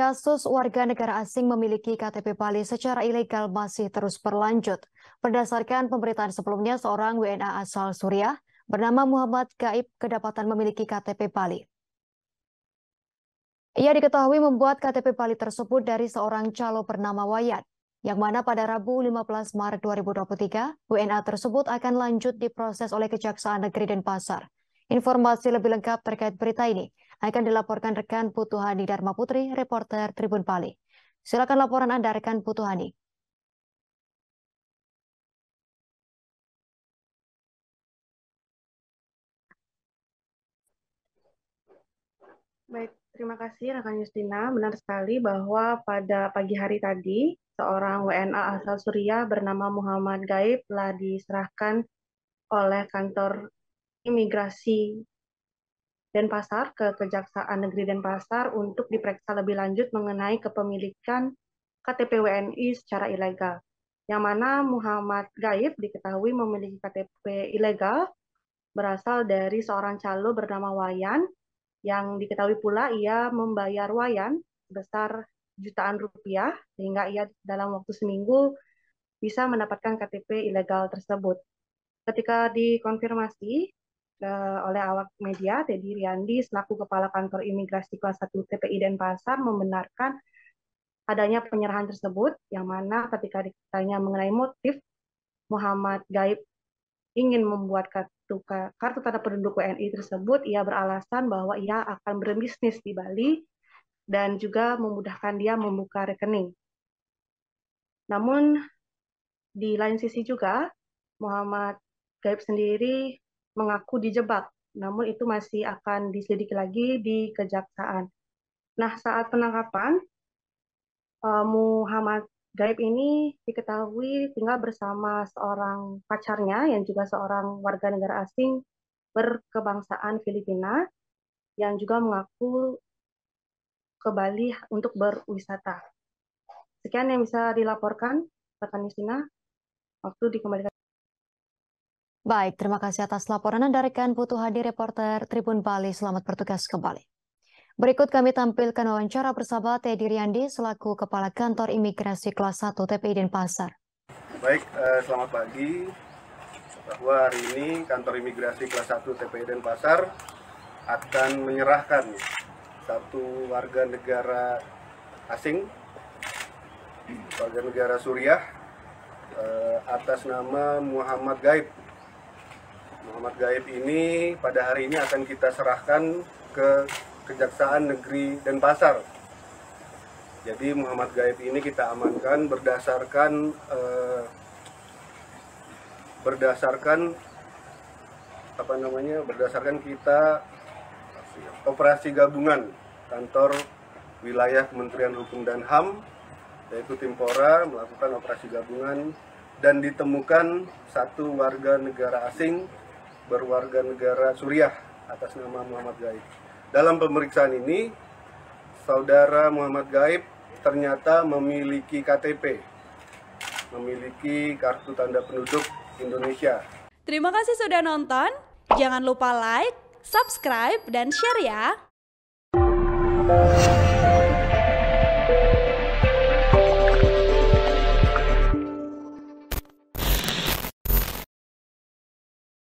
Kasus warga negara asing memiliki KTP Bali secara ilegal masih terus berlanjut. Berdasarkan pemberitaan sebelumnya, seorang WNA asal Suriah bernama Muhammad Gaib kedapatan memiliki KTP Bali. Ia diketahui membuat KTP Bali tersebut dari seorang calo bernama Wayat, yang mana pada Rabu 15 Maret 2023, WNA tersebut akan lanjut diproses oleh Kejaksaan Negeri Denpasar. Informasi lebih lengkap terkait berita ini akan dilaporkan rekan Putuhani Dharma Putri, reporter Tribun Pali. Silakan laporan Anda rekan Putuhani. Baik, terima kasih rekan Justina. Benar sekali bahwa pada pagi hari tadi seorang WNA asal Suriah bernama Muhammad Gaib telah diserahkan oleh kantor imigrasi Denpasar ke Kejaksaan Negeri dan pasar untuk diperiksa lebih lanjut mengenai kepemilikan KTP WNI secara ilegal. Yang mana Muhammad Gaib diketahui memiliki KTP ilegal berasal dari seorang calo bernama Wayan yang diketahui pula ia membayar Wayan besar jutaan rupiah sehingga ia dalam waktu seminggu bisa mendapatkan KTP ilegal tersebut. Ketika dikonfirmasi, Eh, oleh awak media, Teddy Riandi, selaku Kepala Kantor Imigrasi Kelas 1 TPI Denpasar, membenarkan adanya penyerahan tersebut, yang mana ketika ditanya mengenai motif, Muhammad Gaib ingin membuat kartu, kartu tanda penduduk WNI tersebut, ia beralasan bahwa ia akan berbisnis di Bali dan juga memudahkan dia membuka rekening. Namun, di lain sisi juga, Muhammad Gaib sendiri mengaku dijebak, namun itu masih akan diselidiki lagi di kejaksaan. Nah, saat penangkapan, eh, Muhammad Gaib ini diketahui tinggal bersama seorang pacarnya yang juga seorang warga negara asing berkebangsaan Filipina yang juga mengaku ke Bali untuk berwisata. Sekian yang bisa dilaporkan, rekan Yusina. Waktu dikembalikan. Baik, terima kasih atas laporan Anda rekan Putu Hadi reporter Tribun Bali. Selamat bertugas kembali. Berikut kami tampilkan wawancara bersama Teddy Riyandi selaku Kepala Kantor Imigrasi Kelas 1 TPI Denpasar. Baik, eh, selamat pagi. Bahwa hari ini Kantor Imigrasi Kelas 1 TPI Denpasar akan menyerahkan satu warga negara asing, warga negara Suriah, eh, atas nama Muhammad Gaib Muhammad Gaib ini pada hari ini akan kita serahkan ke Kejaksaan Negeri Denpasar. Jadi Muhammad Gaib ini kita amankan berdasarkan eh, berdasarkan apa namanya? berdasarkan kita operasi gabungan kantor wilayah Kementerian Hukum dan HAM yaitu Timpora melakukan operasi gabungan dan ditemukan satu warga negara asing berwarga negara Suriah atas nama Muhammad Gaib. Dalam pemeriksaan ini, saudara Muhammad Gaib ternyata memiliki KTP, memiliki kartu tanda penduduk Indonesia. Terima kasih sudah nonton. Jangan lupa like, subscribe, dan share ya.